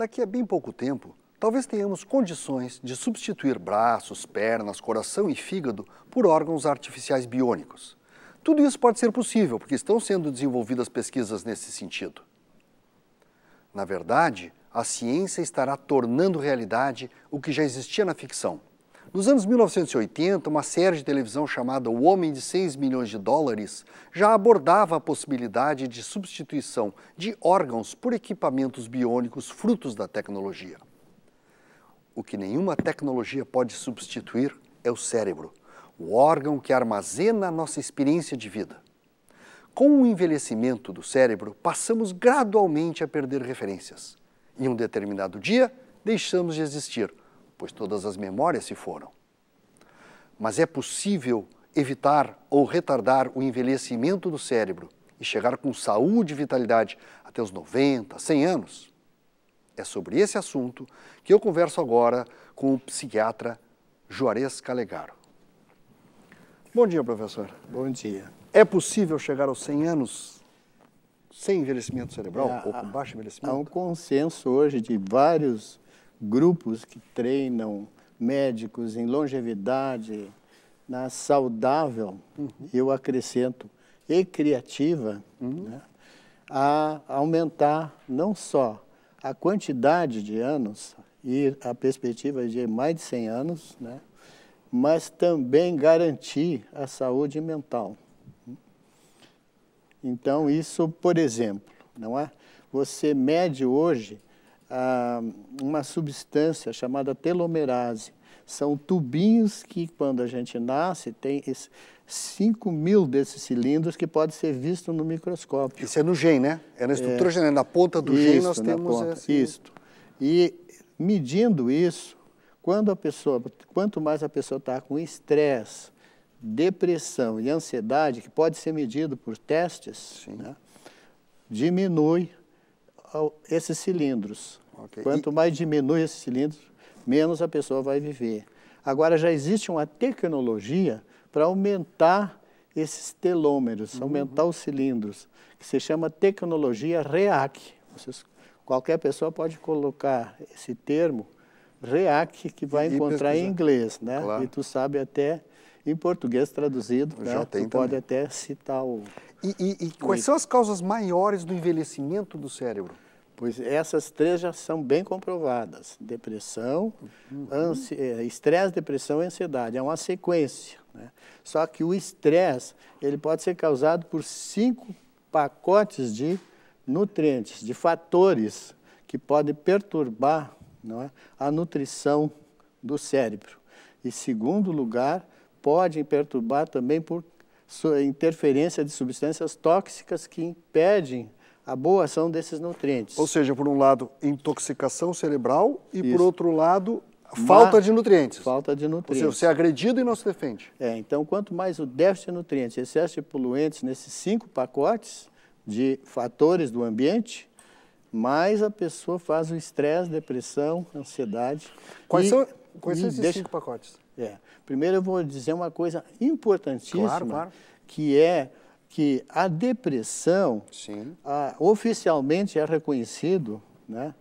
Daqui a bem pouco tempo, talvez tenhamos condições de substituir braços, pernas, coração e fígado por órgãos artificiais biônicos. Tudo isso pode ser possível porque estão sendo desenvolvidas pesquisas nesse sentido. Na verdade, a ciência estará tornando realidade o que já existia na ficção nos anos 1980, uma série de televisão chamada O Homem de 6 Milhões de Dólares já abordava a possibilidade de substituição de órgãos por equipamentos biônicos frutos da tecnologia. O que nenhuma tecnologia pode substituir é o cérebro, o órgão que armazena a nossa experiência de vida. Com o envelhecimento do cérebro, passamos gradualmente a perder referências. Em um determinado dia, deixamos de existir pois todas as memórias se foram. Mas é possível evitar ou retardar o envelhecimento do cérebro e chegar com saúde e vitalidade até os 90, 100 anos? É sobre esse assunto que eu converso agora com o psiquiatra Juarez Calegaro. Bom dia, professor. Bom dia. É possível chegar aos 100 anos sem envelhecimento cerebral é, ou com baixo envelhecimento? Há um consenso hoje de vários grupos que treinam médicos em longevidade, na saudável, uhum. eu acrescento, e criativa, uhum. né, a aumentar não só a quantidade de anos e a perspectiva de mais de 100 anos, né, mas também garantir a saúde mental. Então, isso, por exemplo, não é? Você mede hoje ah, uma substância chamada telomerase. São tubinhos que, quando a gente nasce, tem 5 mil desses cilindros que pode ser visto no microscópio. Isso é no gene, né? É na estrutura é, genética, na ponta do gene nós temos ponta, esse... Isto. E medindo isso, quando a pessoa, quanto mais a pessoa está com estresse, depressão e ansiedade, que pode ser medido por testes, né, diminui esses cilindros. Okay. Quanto e... mais diminui esses cilindros, menos a pessoa vai viver. Agora, já existe uma tecnologia para aumentar esses telômeros, uhum. aumentar os cilindros, que se chama tecnologia REAC. Vocês, qualquer pessoa pode colocar esse termo, REAC, que vai e, encontrar e em inglês, né? Claro. E tu sabe até em português traduzido, né? Já tu também. pode até citar o... E, e quais são as causas maiores do envelhecimento do cérebro? Pois essas três já são bem comprovadas: depressão, uhum. É, estresse, depressão e ansiedade. É uma sequência. Né? Só que o estresse ele pode ser causado por cinco pacotes de nutrientes, de fatores que podem perturbar é, a nutrição do cérebro. E segundo lugar, podem perturbar também por interferência de substâncias tóxicas que impedem a boa ação desses nutrientes. Ou seja, por um lado, intoxicação cerebral e Isso. por outro lado, falta de nutrientes. Falta de nutrientes. Ou seja, você é agredido e não se defende. É, então quanto mais o déficit de nutrientes, excesso de poluentes nesses cinco pacotes de fatores do ambiente, mais a pessoa faz o estresse, depressão, ansiedade. Quais e, são, quais são esses deixa, cinco pacotes? É, primeiro eu vou dizer uma coisa importantíssima, claro, claro. que é que a depressão a, oficialmente é reconhecido né,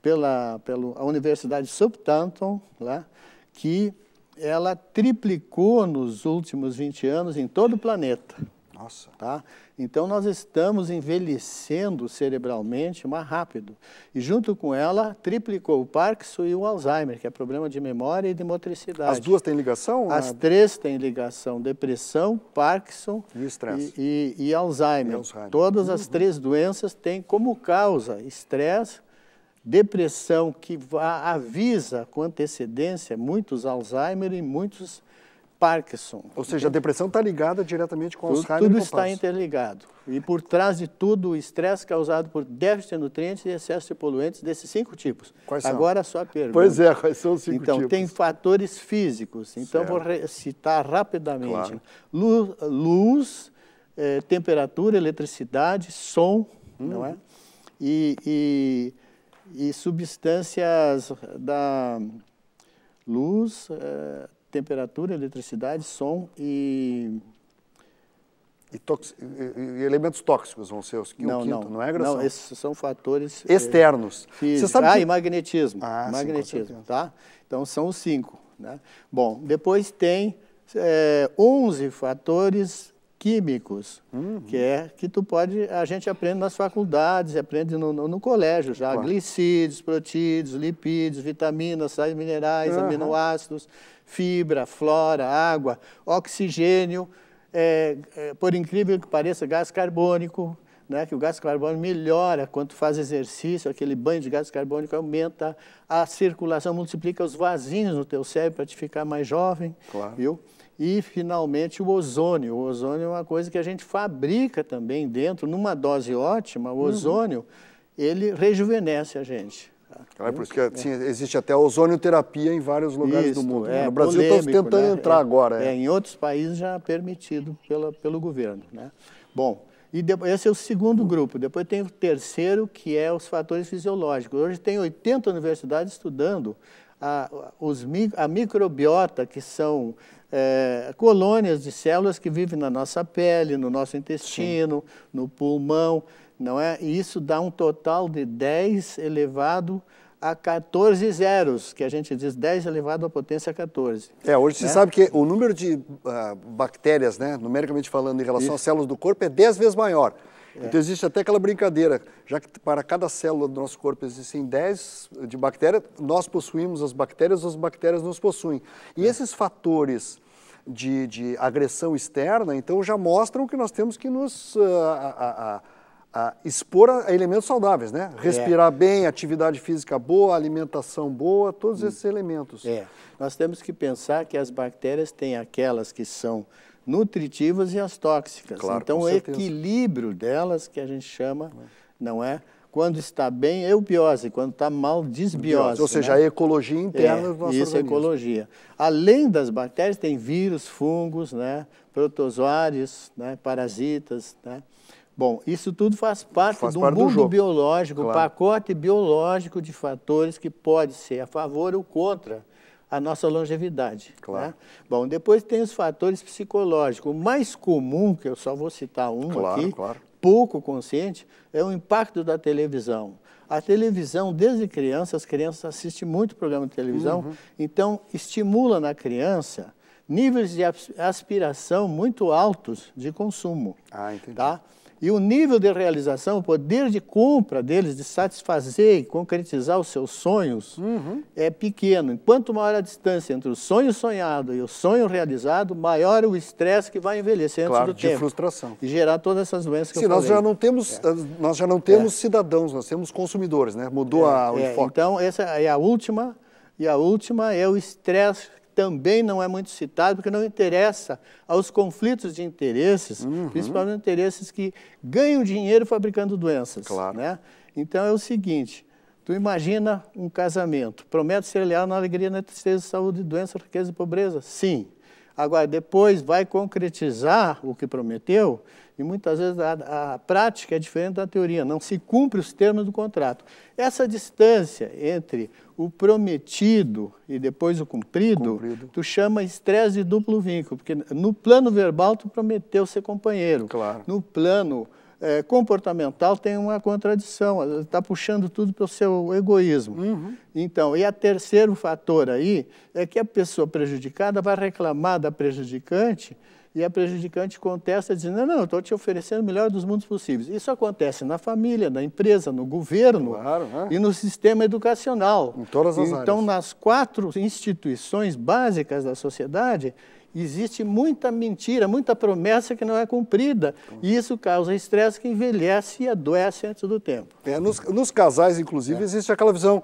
pela, pela Universidade Southampton, lá, que ela triplicou nos últimos 20 anos em todo o planeta. Nossa. Tá? Então nós estamos envelhecendo cerebralmente mais rápido. E junto com ela, triplicou o Parkinson e o Alzheimer, que é problema de memória e de motricidade. As duas têm ligação? As né? três têm ligação. Depressão, Parkinson e, estresse. E, e, e, Alzheimer. e Alzheimer. Todas uhum. as três doenças têm como causa estresse, depressão que avisa com antecedência muitos Alzheimer e muitos Parkinson. Ou seja, a depressão está ligada diretamente com o Alzheimer. Tudo está interligado. E por trás de tudo, o estresse causado por déficit de nutrientes e excesso de poluentes desses cinco tipos. Quais são? Agora só a pergunta. Pois é, quais são os cinco então, tipos? Então, tem fatores físicos. Então, certo. vou citar rapidamente. Claro. Luz, luz eh, temperatura, eletricidade, som, hum. não é? E, e, e substâncias da luz, eh, temperatura, eletricidade, som e e, tox... e, elementos tóxicos vão ser os que não, o quinto, não, não é, Gração? Não, esses são fatores eh, externos. Você sabe ah, que... e magnetismo. Ah, magnetismo, sim, tá? Então são os cinco. Né? Bom, depois tem é, eh, 11 fatores químicos, uhum. que é que tu pode, a gente aprende nas faculdades, aprende no, no, no colégio já, claro. glicídios, protídeos, lipídios, vitaminas, sais minerais, uhum. aminoácidos, fibra, flora, água, oxigênio, é, é, por incrível que pareça, gás carbônico, né, que o gás carbônico melhora quando faz exercício, aquele banho de gás carbônico aumenta a circulação, multiplica os vasinhos no teu cérebro para te ficar mais jovem, claro. viu? E, finalmente, o ozônio. O ozônio é uma coisa que a gente fabrica também dentro, numa dose ótima, o uhum. ozônio, uhum. ele rejuvenesce a gente. Claro, por isso que assim, existe até ozonioterapia em vários lugares isso, do mundo. É, no Brasil polêmico, estamos tentando né? entrar é, agora. É. é. em outros países já permitido pela, pelo governo. Né? Bom, e esse é o segundo grupo. Depois tem o terceiro, que é os fatores fisiológicos. Hoje tem 80 universidades estudando a, os, a microbiota, que são é, colônias de células que vivem na nossa pele, no nosso intestino, Sim. no pulmão, não é? E isso dá um total de 10 elevado a 14 zeros, que a gente diz 10 elevado à potência 14. É, hoje né? se sabe que o número de uh, bactérias, né, numericamente falando, em relação isso. às células do corpo é 10 vezes maior. É. Então existe até aquela brincadeira, já que para cada célula do nosso corpo existem 10 de bactéria, nós possuímos as bactérias, as bactérias nos possuem. E é. esses fatores de, de agressão externa, então já mostram que nós temos que nos. Uh, a, a, a expor a elementos saudáveis, né? É. Respirar é. bem, atividade física boa, alimentação boa, todos hum. esses elementos. É. Nós temos que pensar que as bactérias têm aquelas que são nutritivas e as tóxicas. Claro, então, o certeza. equilíbrio delas, que a gente chama, não é? quando está bem, eubiose, quando está mal, desbiose. Ou seja, né? a ecologia interna é, do nosso isso é ecologia. Além das bactérias, tem vírus, fungos, né? protozoários, né? parasitas. Né? Bom, isso tudo faz parte faz do parte mundo do biológico, claro. pacote biológico de fatores que pode ser a favor ou contra a nossa longevidade. Né? Claro. Né? Bom, depois tem os fatores psicológicos. O mais comum, que eu só vou citar um claro, aqui, claro. pouco consciente, é o impacto da televisão. A televisão, desde criança, as crianças assistem muito programa de televisão, uhum. então estimula na criança níveis de aspiração muito altos de consumo. Ah, entendi. Tá? E o nível de realização, o poder de compra deles, de satisfazer e concretizar os seus sonhos, uhum. é pequeno. Enquanto maior a distância entre o sonho sonhado e o sonho realizado, maior o estresse que vai envelhecer antes claro, do de tempo. frustração. E gerar todas essas doenças que Sim, eu falei. nós já não temos, é. nós já não temos é. cidadãos, nós temos consumidores, né? Mudou é, a, o é, enfoque. Então, essa é a última, e a última é o estresse também não é muito citado, porque não interessa aos conflitos de interesses, uhum. principalmente interesses que ganham dinheiro fabricando doenças. Claro. Né? Então é o seguinte, tu imagina um casamento, promete ser leal na alegria, na tristeza, saúde, doença, riqueza e pobreza? Sim. Agora, depois vai concretizar o que prometeu, e muitas vezes a, a, prática é diferente da teoria, não se cumpre os termos do contrato. Essa distância entre o prometido e depois o cumprido, cumprido. tu chama estresse de duplo vínculo, porque no plano verbal tu prometeu ser companheiro. Claro. No plano é, comportamental tem uma contradição, está puxando tudo para o seu egoísmo. Uhum. Então, e a terceiro fator aí é que a pessoa prejudicada vai reclamar da prejudicante e a é prejudicante contesta dizendo, não, não, estou te oferecendo o melhor dos mundos possíveis. Isso acontece na família, na empresa, no governo claro, né? e no sistema educacional. Em todas as então, áreas. Então, nas quatro instituições básicas da sociedade, existe muita mentira, muita promessa que não é cumprida. E isso causa estresse que envelhece e adoece antes do tempo. É, nos, nos, casais, inclusive, é. existe aquela visão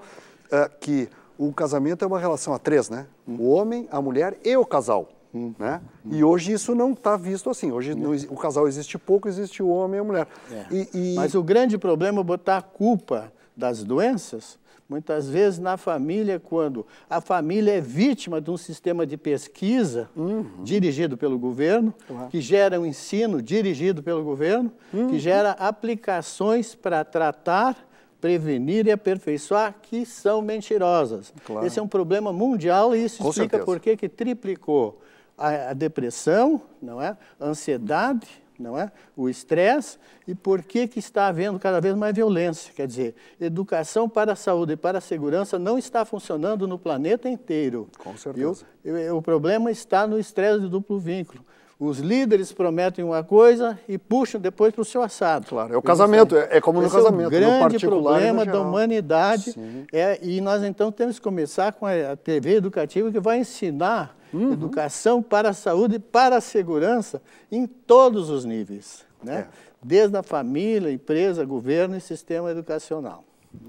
eh, que o casamento é uma relação a três, né? Hum. O homem, a mulher e o casal. Hum. Né? E hoje isso não está visto assim. Hoje não, o casal existe pouco, existe o homem e a mulher. É. E, e... Mas o grande problema é botar a culpa das doenças muitas vezes na família, quando a família é vítima de um sistema de pesquisa uhum. dirigido pelo governo, uhum. que gera um ensino dirigido pelo governo, uhum. que gera aplicações para tratar, prevenir e aperfeiçoar, que são mentirosas. Claro. Esse é um problema mundial e isso Com explica certeza. por que, que triplicou a, a depressão, não é? A ansiedade, não é? O estresse e por que que está havendo cada vez mais violência? Quer dizer, educação para a saúde e para a segurança não está funcionando no planeta inteiro. Com certeza. Eu, eu, o problema está no estresse de duplo vínculo. Os líderes prometem uma coisa e puxam depois para o seu assado. Claro, é o casamento, é, é como no casamento. É o grande problema da humanidade. É, e nós então temos que começar com a TV educativa que vai ensinar uhum. educação para a saúde e para a segurança em todos os níveis, né? É. desde a família, empresa, governo e sistema educacional.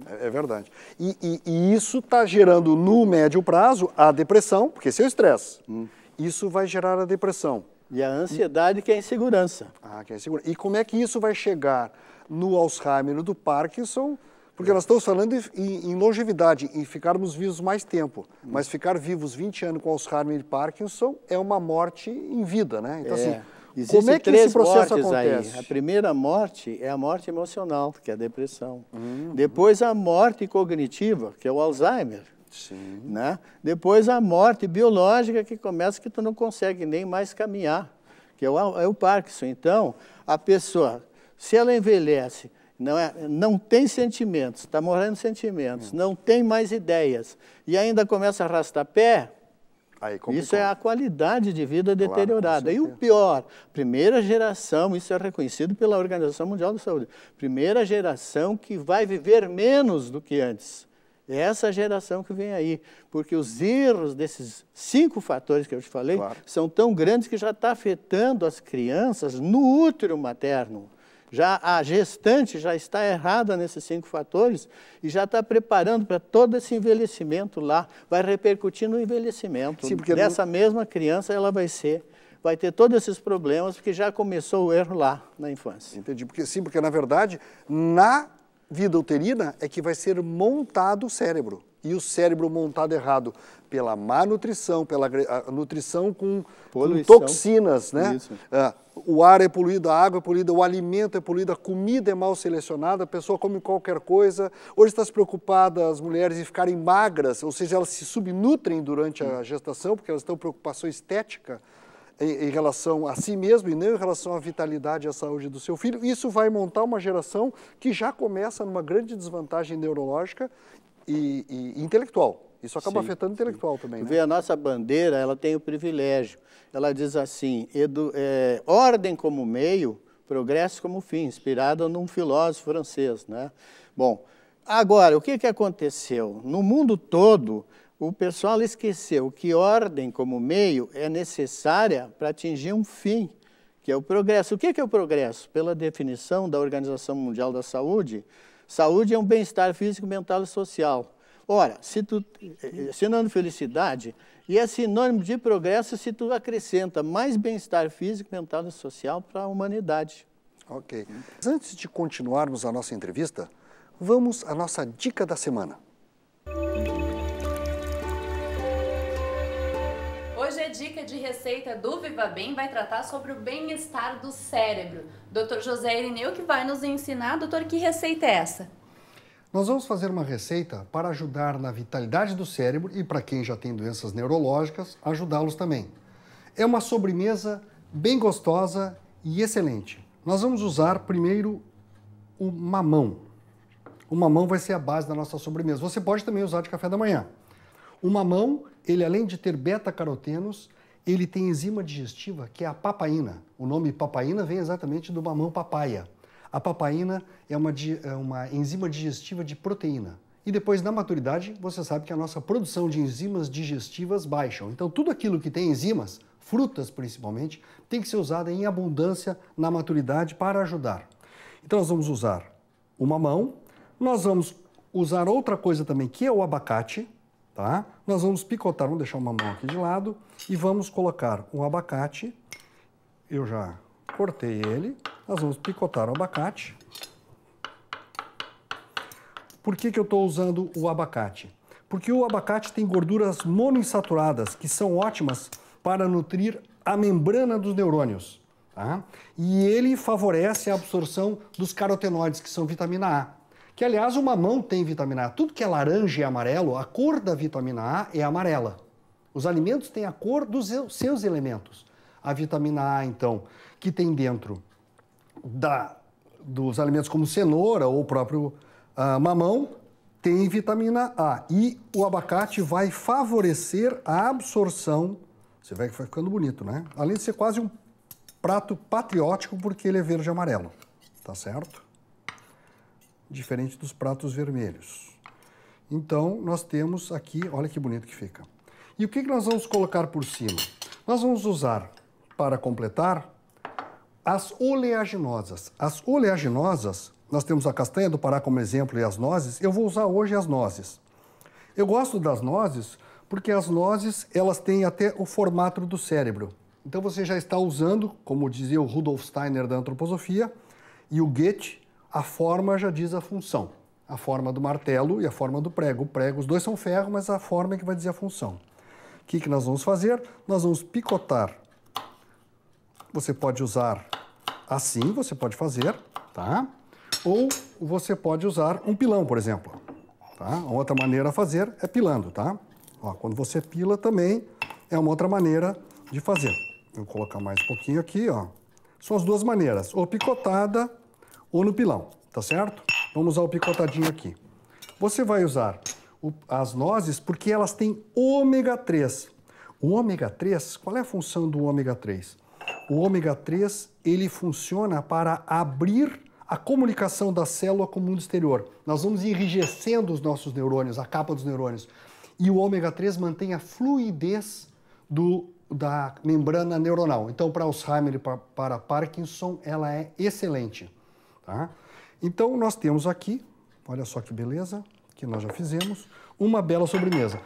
É, é verdade. E, e, e isso está gerando no médio prazo a depressão, porque se eu é estresse, hum. isso vai gerar a depressão. E a ansiedade que é a insegurança. Ah, que é insegurança. E como é que isso vai chegar no Alzheimer, no do Parkinson? Porque nós estamos falando em, longevidade, em ficarmos vivos mais tempo. Hum. Mas ficar vivos 20 anos com Alzheimer e Parkinson é uma morte em vida, né? Então, assim, é. assim, Existem como é que três esse processo acontece? Aí. A primeira morte é a morte emocional, que é a depressão. Hum. Depois a morte cognitiva, que é o Alzheimer. Sim. Né? Depois a morte biológica, que começa que tu não consegue nem mais caminhar, que é o, é o Parkinson. Então, a pessoa, se ela envelhece não, é, não tem sentimentos, está morrendo sentimentos, hum. não tem mais ideias e ainda começa a arrastar pé, Aí, isso é a qualidade de vida deteriorada. Claro, e o pior, primeira geração, isso é reconhecido pela Organização Mundial da Saúde, primeira geração que vai viver menos do que antes. É essa geração que vem aí, porque os erros desses cinco fatores que eu te falei claro. são tão grandes que já está afetando as crianças no útero materno. Já a gestante já está errada nesses cinco fatores e já está preparando para todo esse envelhecimento lá, vai repercutir no envelhecimento. Sim, porque Dessa não... mesma criança ela vai ser vai ter todos esses problemas porque já começou o erro lá na infância. Entendi, porque sim, porque na verdade na vida uterina é que vai ser montado o cérebro. E o cérebro montado errado pela má nutrição, pela nutrição com, com toxinas, né? Uh, o ar é poluído, a água é poluída, o alimento é poluído, a comida é mal selecionada, a pessoa come qualquer coisa. Hoje está se preocupada as mulheres em ficarem magras, ou seja, elas se subnutrem durante a gestação, porque elas estão preocupação estética em, em relação a si mesmo e não em relação à vitalidade e à saúde do seu filho, isso vai montar uma geração que já começa numa grande desvantagem neurológica e, e intelectual. Isso acaba sim, afetando o intelectual sim. também. Né? Vê, a nossa bandeira, ela tem o privilégio. Ela diz assim, edu, é, ordem como meio, progresso como fim, inspirada num filósofo francês. Né? Bom, agora, o que, que aconteceu? No mundo todo, o pessoal esqueceu que ordem como meio é necessária para atingir um fim, que é o progresso. O é que é, o progresso? Pela definição da Organização Mundial da Saúde, saúde é um bem-estar físico, mental e social. Ora, se tu, eh, eh, sinônimo de felicidade, e é sinônimo de progresso se tu acrescenta mais bem-estar físico, mental e social para a humanidade. Ok. Mas antes de continuarmos a nossa entrevista, vamos à nossa dica da semana. Música dica de receita do Viva Bem vai tratar sobre o bem-estar do cérebro. Dr. José Irineu que vai nos ensinar, doutor, que receita é essa? Nós vamos fazer uma receita para ajudar na vitalidade do cérebro e para quem já tem doenças neurológicas, ajudá-los também. É uma sobremesa bem gostosa e excelente. Nós vamos usar primeiro o mamão. O mamão vai ser a base da nossa sobremesa. Você pode também usar de café da manhã. O mamão ele além de ter beta-carotenos, ele tem enzima digestiva que é a papaina. O nome papaina vem exatamente do mamão papaya. A papaina é uma, é uma enzima digestiva de proteína. E depois, na maturidade, você sabe que a nossa produção de enzimas digestivas baixa. Então, tudo aquilo que tem enzimas, frutas principalmente, tem que ser usada em abundância na maturidade para ajudar. Então, nós vamos usar o mamão, nós vamos usar outra coisa também, que é o abacate, tá? Nós vamos picotar, vamos deixar uma mão aqui de lado e vamos colocar o abacate. Eu já cortei ele. Nós vamos picotar o abacate. Por que, que eu estou usando o abacate? Porque o abacate tem gorduras monoinsaturadas, que são ótimas para nutrir a membrana dos neurônios. Tá? E ele favorece a absorção dos carotenoides, que são vitamina A. Que, aliás, o mamão tem vitamina A. Tudo que é laranja e amarelo, a cor da vitamina A é amarela. Os alimentos têm a cor dos seus elementos. A vitamina A, então, que tem dentro da, dos alimentos como cenoura ou o próprio uh, mamão, tem vitamina A. E o abacate vai favorecer a absorção. Você vai ficando bonito, né? Além de ser quase um prato patriótico, porque ele é verde e amarelo. Tá certo? diferente dos pratos vermelhos. Então, nós temos aqui, olha que bonito que fica. E o que, que nós vamos colocar por cima? Nós vamos usar, para completar, as oleaginosas. As oleaginosas, nós temos a castanha do Pará como exemplo e as nozes. Eu vou usar hoje as nozes. Eu gosto das nozes porque as nozes, elas têm até o formato do cérebro. Então, você já está usando, como dizia o Rudolf Steiner da antroposofia, e o Goethe, a forma já diz a função. A forma do martelo e a forma do prego. O prego, os dois são ferro, mas a forma é que vai dizer a função. O que, que nós vamos fazer? Nós vamos picotar. Você pode usar assim, você pode fazer, tá? Ou você pode usar um pilão, por exemplo. Tá? Outra maneira a fazer é pilando, tá? Ó, quando você pila também é uma outra maneira de fazer. Vou colocar mais um pouquinho aqui, ó. São as duas maneiras, ou picotada ou no pilão, tá certo? Vamos usar o picotadinho aqui. Você vai usar o, as nozes porque elas têm ômega 3. O ômega 3, qual é a função do ômega 3? O ômega 3, ele funciona para abrir a comunicação da célula com o mundo exterior. Nós vamos enrijecendo os nossos neurônios, a capa dos neurônios. E o ômega 3 mantém a fluidez do, da membrana neuronal. Então, para Alzheimer e para, para Parkinson, ela é excelente. Tá? Então, nós temos aqui, olha só que beleza, que nós já fizemos, uma bela sobremesa. O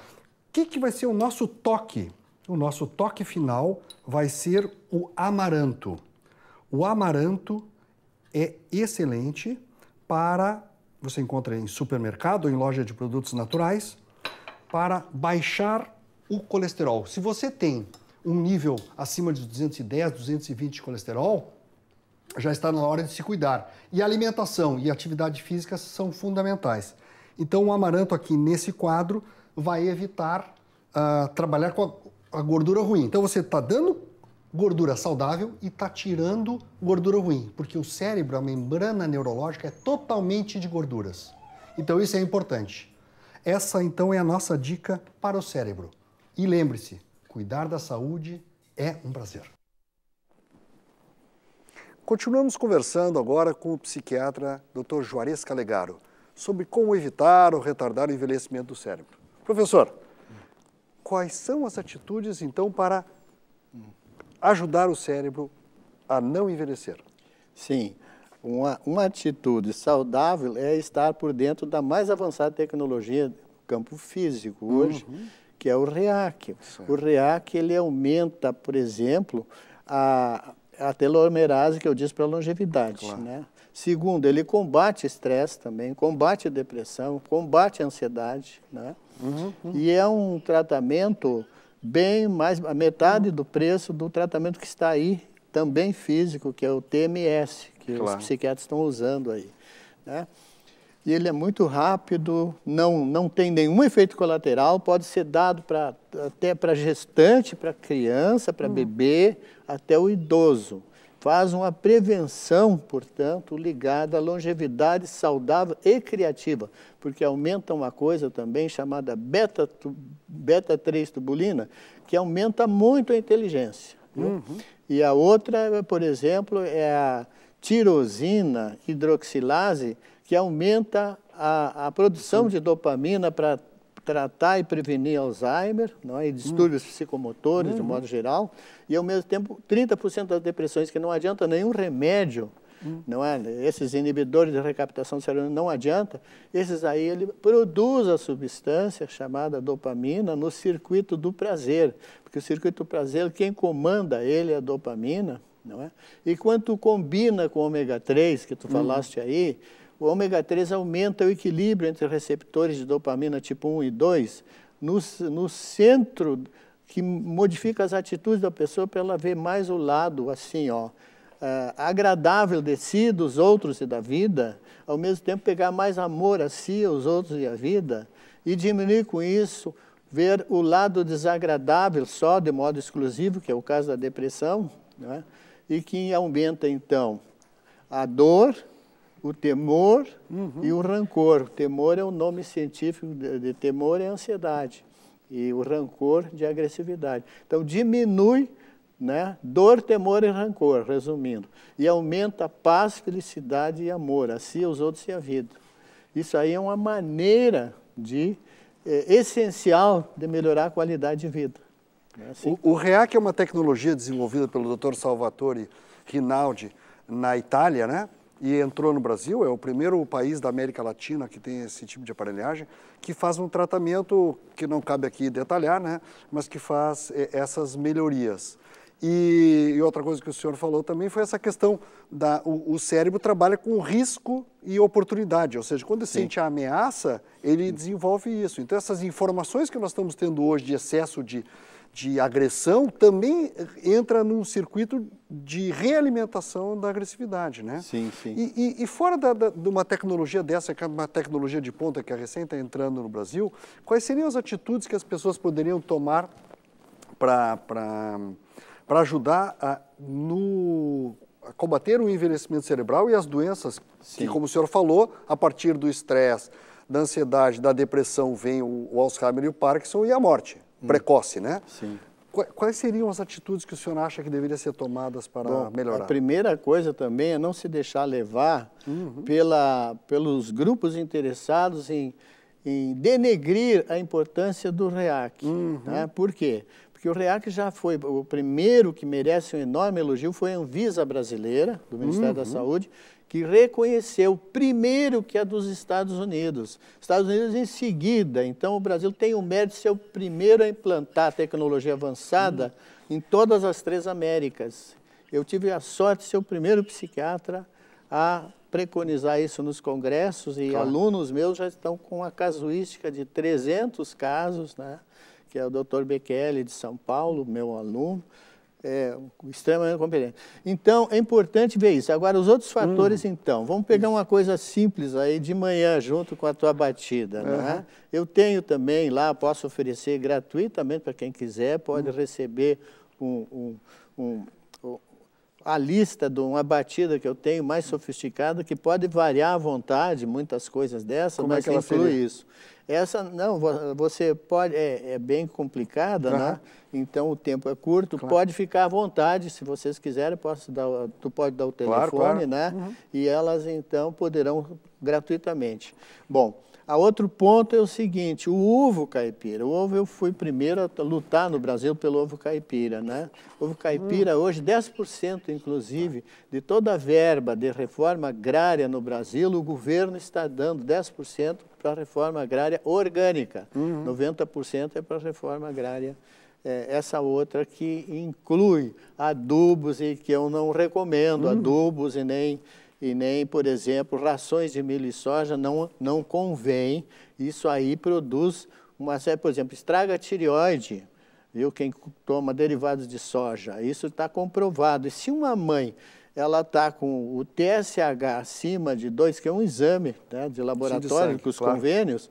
que, que vai ser o nosso toque? O nosso toque final vai ser o amaranto. O amaranto é excelente para, você encontra em supermercado ou em loja de produtos naturais, para baixar o colesterol. Se você tem um nível acima de 210, 220 de colesterol, já está na hora de se cuidar. E alimentação e atividade física são fundamentais. Então, o amaranto aqui nesse quadro vai evitar uh, trabalhar com a, a gordura ruim. Então, você está dando gordura saudável e está tirando gordura ruim, porque o cérebro, a membrana neurológica, é totalmente de gorduras. Então, isso é importante. Essa, então, é a nossa dica para o cérebro. E lembre-se: cuidar da saúde é um prazer. Continuamos conversando agora com o psiquiatra Dr. Juarez Calegaro sobre como evitar ou retardar o envelhecimento do cérebro. Professor, quais são as atitudes então para ajudar o cérebro a não envelhecer? Sim, uma, uma atitude saudável é estar por dentro da mais avançada tecnologia do campo físico uhum. hoje, uhum. que é o REAC. O REAC ele aumenta, por exemplo, a a telomerase que eu disse para a longevidade. Claro. Né? Segundo, ele combate estresse também, combate depressão, combate ansiedade. Né? Uhum, uhum. E é um tratamento bem mais, a metade do preço do tratamento que está aí, também físico, que é o TMS, que claro. os psiquiatras estão usando aí. Né? e ele é muito rápido, não, não tem nenhum efeito colateral, pode ser dado pra, até para gestante, para criança, para hum. bebê, até o idoso. Faz uma prevenção, portanto, ligada à longevidade saudável e criativa, porque aumenta uma coisa também chamada beta-3 beta tubulina, que aumenta muito a inteligência. Uhum. E a outra, por exemplo, é a tirosina hidroxilase, que aumenta a, a produção Sim. de dopamina para tratar e prevenir Alzheimer não é? e distúrbios hum. psicomotores, de uhum. modo geral, e ao mesmo tempo 30% das depressões, que não adianta nenhum remédio, hum. não é? esses inibidores de recaptação de serotonina não adianta, esses aí ele produz a substância chamada dopamina no circuito do prazer, porque o circuito do prazer, quem comanda ele é a dopamina, não é? E quando combina com ômega 3, que tu hum. falaste aí, o ômega 3 aumenta o equilíbrio entre receptores de dopamina tipo 1 e 2 no, no centro que modifica as atitudes da pessoa para ela ver mais o lado assim, ó, ah, agradável de si, dos outros e da vida, ao mesmo tempo pegar mais amor a si, aos outros e à vida, e diminuir com isso ver o lado desagradável só de modo exclusivo, que é o caso da depressão, né? e que aumenta então a dor, o temor uhum. e o rancor. O temor é o nome científico de, de temor é ansiedade e o rancor de agressividade. Então diminui né? Dor, temor e rancor, resumindo. E aumenta paz, felicidade e amor, a si, aos outros e à vida. Isso aí é uma maneira de é, essencial de melhorar a qualidade de vida. É assim? o, o, REAC é uma tecnologia desenvolvida pelo Dr. Salvatore Rinaldi na Itália, né? e entrou no Brasil, é o primeiro país da América Latina que tem esse tipo de aparelhagem, que faz um tratamento que não cabe aqui detalhar, né? mas que faz eh, essas melhorias. E, e outra coisa que o senhor falou também foi essa questão da o, o cérebro trabalha com risco e oportunidade, ou seja, quando ele Sim. sente a ameaça, ele desenvolve isso. Então essas informações que nós estamos tendo hoje de excesso de de agressão também entra num circuito de realimentação da agressividade, né? Sim, sim. E, e, e fora da, da, de uma tecnologia dessa, que é uma tecnologia de ponta que a é recém está entrando no Brasil, quais seriam as atitudes que as pessoas poderiam tomar para ajudar a, no, a combater o envelhecimento cerebral e as doenças sim. que, como o senhor falou, a partir do estresse, da ansiedade, da depressão vem o, o Alzheimer e o Parkinson e a morte. Hum. precoce, né? Sim. Quais seriam as atitudes que o senhor acha que deveriam ser tomadas para Bom, melhorar? A primeira coisa também é não se deixar levar uhum. pela, pelos grupos interessados em, em denegrir a importância do REAC. Uhum. Né? Por quê? Porque o REAC já foi, o primeiro que merece um enorme elogio foi a Anvisa brasileira, do Ministério uhum. da Saúde, que reconheceu primeiro que a dos Estados Unidos. Estados Unidos em seguida. Então, o Brasil tem o mérito de ser o primeiro a implantar a tecnologia avançada em todas as três Américas. Eu tive a sorte de ser o primeiro psiquiatra a preconizar isso nos congressos e claro. alunos meus já estão com a casuística de 300 casos, né? que é o Dr. Bekele de São Paulo, meu aluno, é, extremamente competente. Então, é importante ver isso. Agora, os outros fatores, hum. então. Vamos pegar uma coisa simples aí de manhã, junto com a tua batida. Uhum. Né? Eu tenho também lá, posso oferecer gratuitamente para quem quiser, pode hum. receber um, um, um a lista de uma batida que eu tenho mais sofisticada, que pode variar à vontade, muitas coisas dessas, Como é mas é que inclui seria? isso. Essa, não, você pode, é, é bem complicada, uhum. né? Então o tempo é curto, claro. pode ficar à vontade, se vocês quiserem, posso dar, tu pode dar o telefone, claro, claro. né? Uhum. E elas então poderão gratuitamente. Bom, a outro ponto é o seguinte, o ovo caipira. O ovo eu fui primeiro a lutar no Brasil pelo ovo caipira, né? O ovo caipira hum. hoje 10% inclusive de toda a verba de reforma agrária no Brasil, o governo está dando 10% para a reforma agrária orgânica. Uhum. 90% é para a reforma agrária é, essa outra que inclui adubos e que eu não recomendo, uhum. adubos e nem e nem, por exemplo, rações de milho e soja não, não convém. Isso aí produz uma série, por exemplo, estraga a tireoide, viu? Quem toma derivados de soja, isso está comprovado. E se uma mãe ela está com o TSH acima de 2, que é um exame né, de laboratório, de sangue, com os claro. convênios,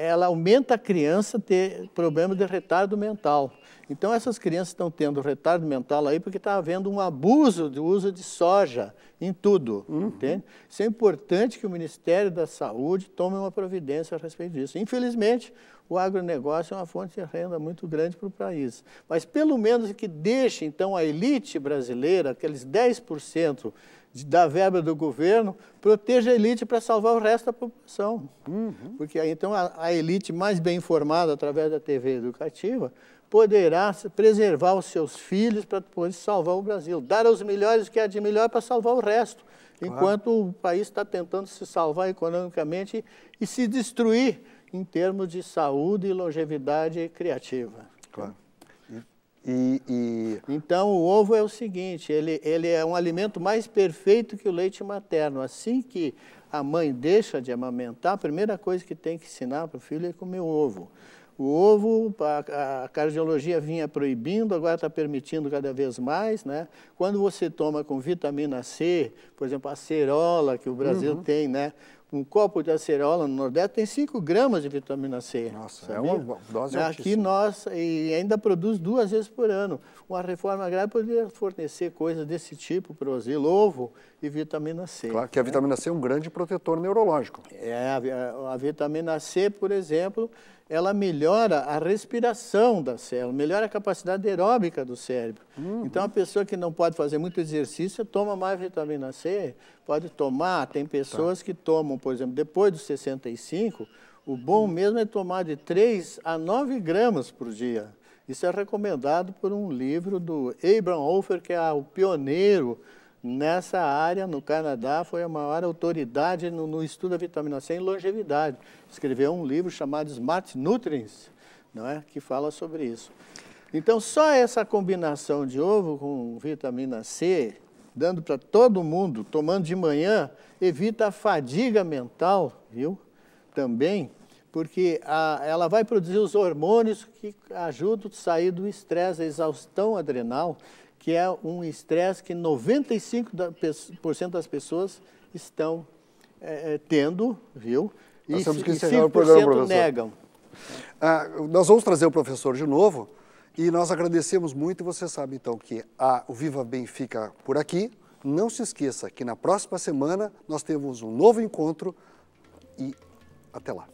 ela aumenta a criança ter problema de retardo mental. Então, essas crianças estão tendo retardo mental aí porque está havendo um abuso do uso de soja em tudo, uhum. entende? Isso é importante que o Ministério da Saúde tome uma providência a respeito disso. Infelizmente, o agronegócio é uma fonte de renda muito grande para o país. Mas, pelo menos, que deixe, então, a elite brasileira, aqueles 10% da verba do governo, proteja a elite para salvar o resto da população. Uhum. Porque aí, então a, a, elite mais bem informada através da TV educativa poderá preservar os seus filhos para depois salvar o Brasil. Dar aos melhores o que há de melhor para salvar o resto. Claro. Enquanto o país está tentando se salvar economicamente e, e se destruir em termos de saúde e longevidade criativa. Claro. E, e... Então, o ovo é o seguinte: ele, ele é um alimento mais perfeito que o leite materno. Assim que a mãe deixa de amamentar, a primeira coisa que tem que ensinar para o filho é comer o ovo. O ovo, a, a cardiologia vinha proibindo, agora está permitindo cada vez mais. Né? Quando você toma com vitamina C, por exemplo, a cerola que o Brasil uhum. tem, né? um copo de acerola no Nordeste tem 5 gramas de vitamina C. Nossa, é sabia? é uma dose Aqui altíssima. nós, e ainda produz duas vezes por ano. Uma reforma agrária poderia fornecer coisas desse tipo para o ovo e vitamina C. Claro que a né? vitamina C é um grande protetor neurológico. É, a, a vitamina C, por exemplo, ela melhora a respiração da célula, melhora a capacidade aeróbica do cérebro. Uhum. Então, a pessoa que não pode fazer muito exercício, toma mais vitamina C, pode tomar. Tem tá. pessoas tá. que tomam, por exemplo, depois dos 65, o bom uhum. mesmo é tomar de 3 a 9 gramas por dia. Isso é recomendado por um livro do Abraham Hofer, que é o pioneiro nessa área, no Canadá, foi a maior autoridade no, no estudo da vitamina C em longevidade. Escreveu um livro chamado Smart Nutrients, não é? que fala sobre isso. Então, só essa combinação de ovo com vitamina C, dando para todo mundo, tomando de manhã, evita a fadiga mental, viu? Também, porque a, ela vai produzir os hormônios que ajudam a sair do estresse, a exaustão adrenal, que é um estresse que 95% das pessoas estão é, tendo, viu? E, nós temos que encerrar o programa, negam. Ah, nós vamos trazer o professor de novo e nós agradecemos muito. Você sabe, então, que a, o Viva Bem fica por aqui. Não se esqueça que na próxima semana nós temos um novo encontro e até lá.